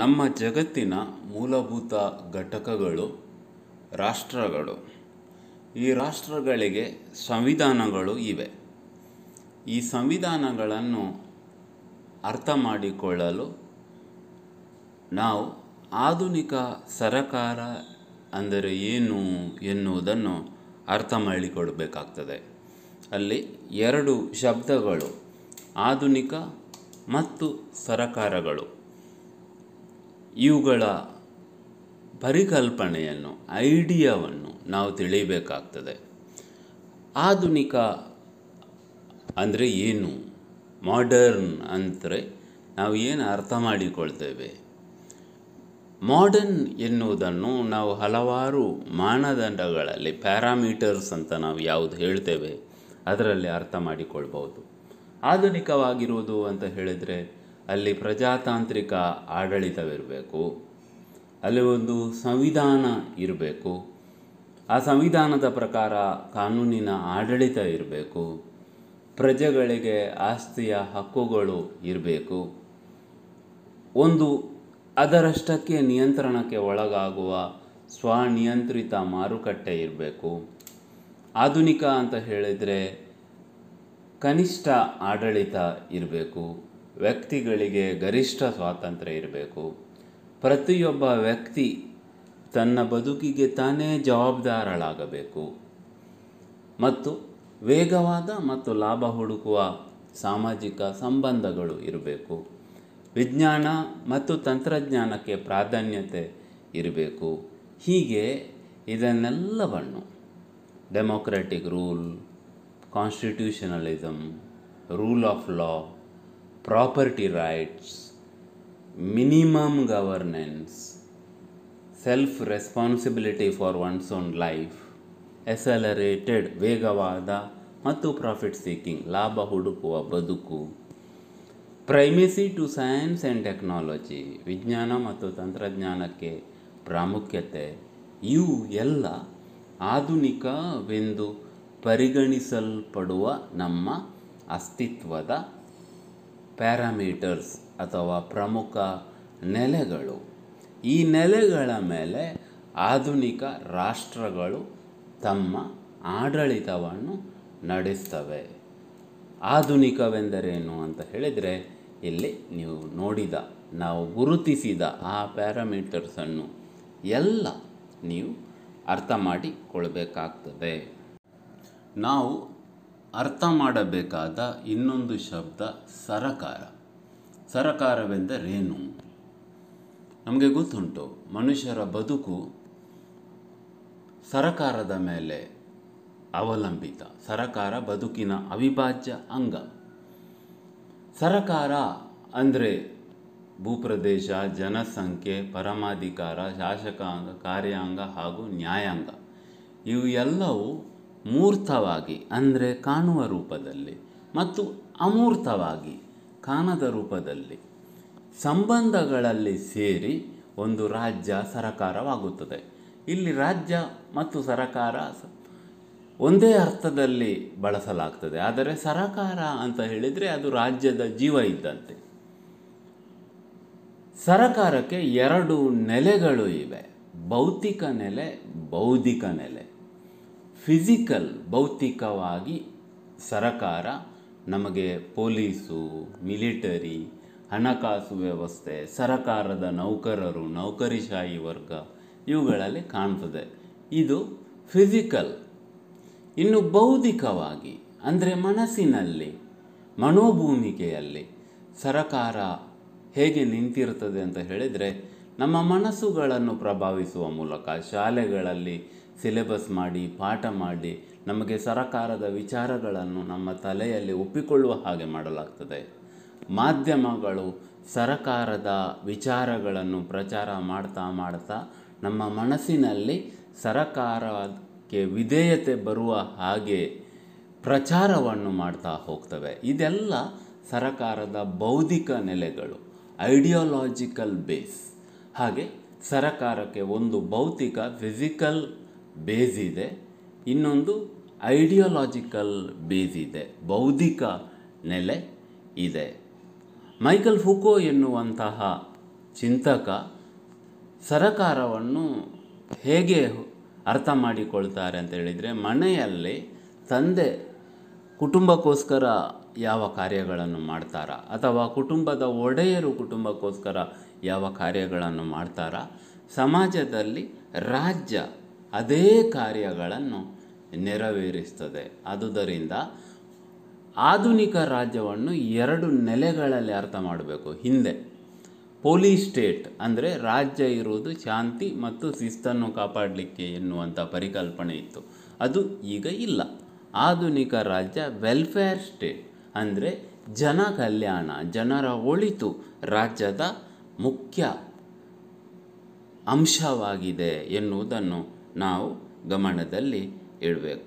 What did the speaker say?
ನಮ್ಮ ಜಗತ್ತಿನ ಮೂಲಭೂತ ಘಟಕಗಳು ರಾಷ್ಟ್ರಗಳು ಈ ರಾಷ್ಟ್ರಗಳಿಗೆ ಸಂವಿಧಾನಗಳು ಇವೆ ಈ ಸಂವಿಧಾನಗಳನ್ನು ಅರ್ಥ ಮಾಡಿಕೊಳ್ಳಲು ನಾವು ಆಧುನಿಕ ಸರಕಾರ ಅಂದರೆ ಏನು ಎನ್ನುವುದನ್ನು ಅರ್ಥ ಮಾಡಿಕೊಡಬೇಕಾಗ್ತದೆ ಅಲ್ಲಿ ಎರಡು ಶಬ್ದಗಳು ಆಧುನಿಕ ಮತ್ತು ಸರಕಾರಗಳು ಇವುಗಳ ಪರಿಕಲ್ಪನೆಯನ್ನು ಐಡಿಯಾವನ್ನು ನಾವು ತಿಳಿಯಬೇಕಾಗ್ತದೆ ಆಧುನಿಕ ಅಂದರೆ ಏನು ಮಾಡರ್ನ್ ಅಂದರೆ ನಾವು ಏನು ಅರ್ಥ ಮಾಡಿಕೊಳ್ತೇವೆ ಮಾಡರ್ನ್ ಎನ್ನುವುದನ್ನು ನಾವು ಹಲವಾರು ಮಾನದಂಡಗಳಲ್ಲಿ ಪ್ಯಾರಾಮೀಟರ್ಸ್ ಅಂತ ನಾವು ಯಾವುದು ಹೇಳ್ತೇವೆ ಅದರಲ್ಲಿ ಅರ್ಥ ಮಾಡಿಕೊಳ್ಬೋದು ಆಧುನಿಕವಾಗಿರುವುದು ಅಂತ ಹೇಳಿದರೆ ಅಲ್ಲಿ ಪ್ರಜಾತಾಂತ್ರಿಕ ಆಡಳಿತವಿರಬೇಕು ಅಲ್ಲಿ ಒಂದು ಸಂವಿಧಾನ ಇರಬೇಕು ಆ ಸಂವಿಧಾನದ ಪ್ರಕಾರ ಕಾನೂನಿನ ಆಡಳಿತ ಇರಬೇಕು ಪ್ರಜೆಗಳಿಗೆ ಆಸ್ತಿಯ ಹಕ್ಕುಗಳು ಇರಬೇಕು ಒಂದು ಅದರಷ್ಟಕ್ಕೆ ನಿಯಂತ್ರಣಕ್ಕೆ ಒಳಗಾಗುವ ಸ್ವನಿಯಂತ್ರಿತ ಮಾರುಕಟ್ಟೆ ಇರಬೇಕು ಆಧುನಿಕ ಅಂತ ಹೇಳಿದರೆ ಕನಿಷ್ಠ ಆಡಳಿತ ಇರಬೇಕು ವ್ಯಕ್ತಿಗಳಿಗೆ ಗರಿಷ್ಠ ಸ್ವಾತಂತ್ರ್ಯ ಇರಬೇಕು ಪ್ರತಿಯೊಬ್ಬ ವ್ಯಕ್ತಿ ತನ್ನ ಬದುಕಿಗೆ ತಾನೇ ಜವಾಬ್ದಾರಳಾಗಬೇಕು ಮತ್ತು ವೇಗವಾದ ಮತ್ತು ಲಾಭ ಹುಡುಕುವ ಸಾಮಾಜಿಕ ಸಂಬಂಧಗಳು ಇರಬೇಕು ವಿಜ್ಞಾನ ಮತ್ತು ತಂತ್ರಜ್ಞಾನಕ್ಕೆ ಪ್ರಾಧಾನ್ಯತೆ ಇರಬೇಕು ಹೀಗೆ ಇದನ್ನೆಲ್ಲವನ್ನು democratic rule constitutionalism rule of law property rights minimum governance self responsibility for one's own life accelerated ವೇಗವಾದ ಮತ್ತು ಪ್ರಾಫಿಟ್ ಸೀಕಿಂಗ್ ಲಾಭ ಹುಡುಕುವ ಬದುಕು primacy to science and technology ವಿಜ್ಞಾನ ಮತ್ತು ತಂತ್ರಜ್ಞಾನಕ್ಕೆ ಪ್ರಾಮುಖ್ಯತೆ ಇವು ಎಲ್ಲ ಆಧುನಿಕವೆಂದು ಪರಿಗಣಿಸಲ್ಪಡುವ ನಮ್ಮ ಅಸ್ತಿತ್ವದ ಪ್ಯಾರಾಮೀಟರ್ಸ್ ಅಥವಾ ಪ್ರಮುಖ ನೆಲೆಗಳು ಈ ನೆಲೆಗಳ ಮೇಲೆ ಆಧುನಿಕ ರಾಷ್ಟ್ರಗಳು ತಮ್ಮ ಆಡಳಿತವನ್ನು ನಡೆಸ್ತವೆ ಆಧುನಿಕವೆಂದರೇನು ಅಂತ ಹೇಳಿದರೆ ಇಲ್ಲಿ ನೀವು ನೋಡಿದ ನಾವು ಗುರುತಿಸಿದ ಆ ಪ್ಯಾರಾಮೀಟರ್ಸನ್ನು ಎಲ್ಲ ನೀವು ಅರ್ಥ ಮಾಡಿಕೊಳ್ಬೇಕಾಗ್ತದೆ ನಾವು ಅರ್ಥ ಮಾಡಬೇಕಾದ ಇನ್ನೊಂದು ಶಬ್ದ ಸರಕಾರ ಸರಕಾರವೆಂದರೇನು ನಮಗೆ ಗೊತ್ತುಂಟು ಮನುಷ್ಯರ ಬದುಕು ಸರಕಾರದ ಮೇಲೆ ಅವಲಂಬಿತ ಸರಕಾರ ಬದುಕಿನ ಅವಿಭಾಜ್ಯ ಅಂಗ ಸರಕಾರ ಅಂದರೆ ಭೂಪ್ರದೇಶ ಜನಸಂಖ್ಯೆ ಪರಮಾಧಿಕಾರ ಶಾಸಕಾಂಗ ಕಾರ್ಯಾಂಗ ಹಾಗೂ ನ್ಯಾಯಾಂಗ ಇವು ಎಲ್ಲವೂ ಮೂರ್ತವಾಗಿ ಅಂದರೆ ಕಾಣುವ ರೂಪದಲ್ಲಿ ಮತ್ತು ಅಮೂರ್ತವಾಗಿ ಕಾಣದ ರೂಪದಲ್ಲಿ ಸಂಬಂಧಗಳಲ್ಲಿ ಸೇರಿ ಒಂದು ರಾಜ್ಯ ಸರಕಾರವಾಗುತ್ತದೆ ಇಲ್ಲಿ ರಾಜ್ಯ ಮತ್ತು ಸರಕಾರ ಒಂದೇ ಅರ್ಥದಲ್ಲಿ ಬಳಸಲಾಗ್ತದೆ ಆದರೆ ಸರಕಾರ ಅಂತ ಹೇಳಿದರೆ ಅದು ರಾಜ್ಯದ ಜೀವ ಇದ್ದಂತೆ ಸರಕಾರಕ್ಕೆ ಎರಡು ನೆಲೆಗಳು ಇವೆ ಭೌತಿಕ ನೆಲೆ ಬೌದ್ಧಿಕ ನೆಲೆ ಫಿಸಿಕಲ್ ಭೌತಿಕವಾಗಿ ಸರಕಾರ ನಮಗೆ ಪೊಲೀಸು ಮಿಲಿಟರಿ ಹಣಕಾಸು ವ್ಯವಸ್ಥೆ ಸರಕಾರದ ನೌಕರರು ನೌಕರಿಶಾಹಿ ವರ್ಗ ಇವುಗಳಲ್ಲಿ ಕಾಣ್ತದೆ ಇದು ಫಿಸಿಕಲ್ ಇನ್ನು ಬೌದ್ಧಿಕವಾಗಿ ಅಂದರೆ ಮನಸ್ಸಿನಲ್ಲಿ ಮನೋಭೂಮಿಕೆಯಲ್ಲಿ ಸರಕಾರ ಹೇಗೆ ನಿಂತಿರ್ತದೆ ಅಂತ ಹೇಳಿದರೆ ನಮ್ಮ ಮನಸ್ಸುಗಳನ್ನು ಪ್ರಭಾವಿಸುವ ಮೂಲಕ ಶಾಲೆಗಳಲ್ಲಿ ಸಿಲೆಬಸ್ ಮಾಡಿ ಪಾಠ ಮಾಡಿ ನಮಗೆ ಸರಕಾರದ ವಿಚಾರಗಳನ್ನು ನಮ್ಮ ತಲೆಯಲ್ಲಿ ಒಪ್ಪಿಕೊಳ್ಳುವ ಹಾಗೆ ಮಾಡಲಾಗ್ತದೆ ಮಾಧ್ಯಮಗಳು ಸರಕಾರದ ವಿಚಾರಗಳನ್ನು ಪ್ರಚಾರ ಮಾಡ್ತಾ ಮಾಡ್ತಾ ನಮ್ಮ ಮನಸ್ಸಿನಲ್ಲಿ ಸರಕಾರಕ್ಕೆ ವಿಧೇಯತೆ ಬರುವ ಹಾಗೆ ಪ್ರಚಾರವನ್ನು ಮಾಡ್ತಾ ಹೋಗ್ತವೆ ಇದೆಲ್ಲ ಸರಕಾರದ ಬೌದ್ಧಿಕ ನೆಲೆಗಳು ಐಡಿಯಾಲಜಿಕಲ್ ಬೇಸ್ ಹಾಗೆ ಸರಕಾರಕ್ಕೆ ಒಂದು ಭೌತಿಕ ಫಿಸಿಕಲ್ ಬೇಸ್ ಇದೆ ಇನ್ನೊಂದು ಐಡಿಯಾಲಜಿಕಲ್ ಬೇಸ್ ಇದೆ ಬೌದ್ಧಿಕ ನೆಲೆ ಇದೆ ಮೈಕಲ್ ಫುಕೋ ಎನ್ನುವಂತಹ ಚಿಂತಕ ಸರಕಾರವನ್ನು ಹೇಗೆ ಅರ್ಥ ಮಾಡಿಕೊಳ್ತಾರೆ ಅಂತ ಹೇಳಿದರೆ ಮನೆಯಲ್ಲಿ ತಂದೆ ಕುಟುಂಬಕ್ಕೋಸ್ಕರ ಯಾವ ಕಾರ್ಯಗಳನ್ನು ಮಾಡ್ತಾರ ಅಥವಾ ಕುಟುಂಬದ ಒಡೆಯರು ಕುಟುಂಬಕ್ಕೋಸ್ಕರ ಯಾವ ಕಾರ್ಯಗಳನ್ನು ಮಾಡ್ತಾರ ಸಮಾಜದಲ್ಲಿ ರಾಜ್ಯ ಅದೇ ಕಾರ್ಯಗಳನ್ನು ನೆರವೇರಿಸ್ತದೆ ಆದುದರಿಂದ ಆಧುನಿಕ ರಾಜ್ಯವನ್ನು ಎರಡು ನೆಲೆಗಳಲ್ಲಿ ಅರ್ಥ ಮಾಡಬೇಕು ಹಿಂದೆ ಪೊಲೀಸ್ ಸ್ಟೇಟ್ ಅಂದರೆ ರಾಜ್ಯ ಇರುವುದು ಶಾಂತಿ ಮತ್ತು ಶಿಸ್ತನ್ನು ಕಾಪಾಡಲಿಕ್ಕೆ ಎನ್ನುವಂಥ ಪರಿಕಲ್ಪನೆ ಇತ್ತು ಅದು ಈಗ ಇಲ್ಲ ಆಧುನಿಕ ರಾಜ್ಯ ವೆಲ್ಫೇರ್ ಸ್ಟೇಟ್ ಅಂದರೆ ಜನ ಕಲ್ಯಾಣ ಜನರ ಒಳಿತು ರಾಜ್ಯದ ಮುಖ್ಯ ಅಂಶವಾಗಿದೆ ಎನ್ನುವುದನ್ನು ನಾವು ಗಮನದಲ್ಲಿ ಇಡಬೇಕು